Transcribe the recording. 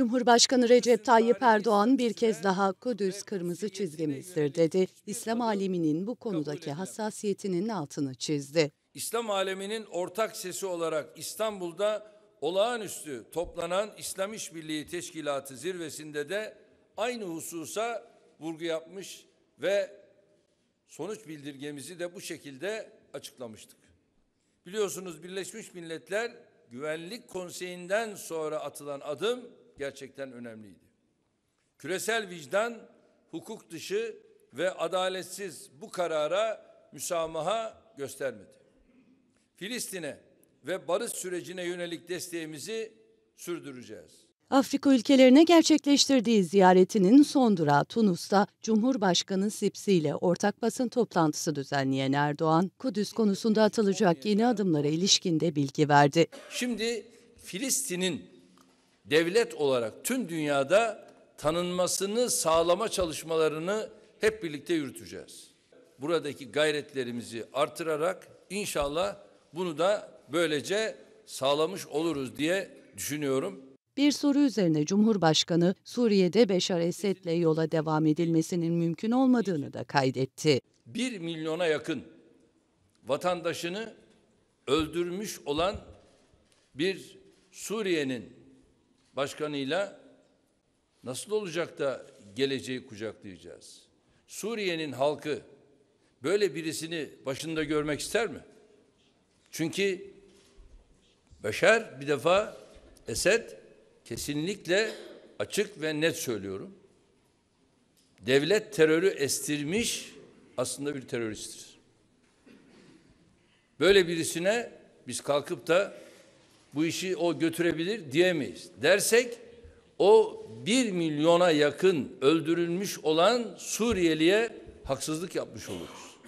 Cumhurbaşkanı Recep Tayyip Erdoğan bir kez daha Kudüs kırmızı çizgimizdir dedi. İslam aleminin bu konudaki hassasiyetinin altını çizdi. İslam aleminin ortak sesi olarak İstanbul'da olağanüstü toplanan İslam İşbirliği Teşkilatı zirvesinde de aynı hususa vurgu yapmış ve sonuç bildirgemizi de bu şekilde açıklamıştık. Biliyorsunuz Birleşmiş Milletler Güvenlik Konseyi'nden sonra atılan adım gerçekten önemliydi. Küresel vicdan hukuk dışı ve adaletsiz bu karara müsamaha göstermedi. Filistin'e ve barış sürecine yönelik desteğimizi sürdüreceğiz. Afrika ülkelerine gerçekleştirdiği ziyaretinin son durağı Tunus'ta Cumhurbaşkanı Sipsi ile ortak basın toplantısı düzenleyen Erdoğan, Kudüs konusunda atılacak yeni adımlara de bilgi verdi. Şimdi Filistin'in devlet olarak tüm dünyada tanınmasını sağlama çalışmalarını hep birlikte yürüteceğiz. Buradaki gayretlerimizi artırarak inşallah bunu da böylece sağlamış oluruz diye düşünüyorum. Bir soru üzerine Cumhurbaşkanı Suriye'de Beşar Esed'le yola devam edilmesinin mümkün olmadığını da kaydetti. Bir milyona yakın vatandaşını öldürmüş olan bir Suriye'nin başkanıyla nasıl olacak da geleceği kucaklayacağız? Suriye'nin halkı böyle birisini başında görmek ister mi? Çünkü Beşer bir defa Esed kesinlikle açık ve net söylüyorum. Devlet terörü estirmiş aslında bir teröristtir. Böyle birisine biz kalkıp da bu işi o götürebilir diyemeyiz. Dersek o bir milyona yakın öldürülmüş olan Suriyeli'ye haksızlık yapmış oluruz.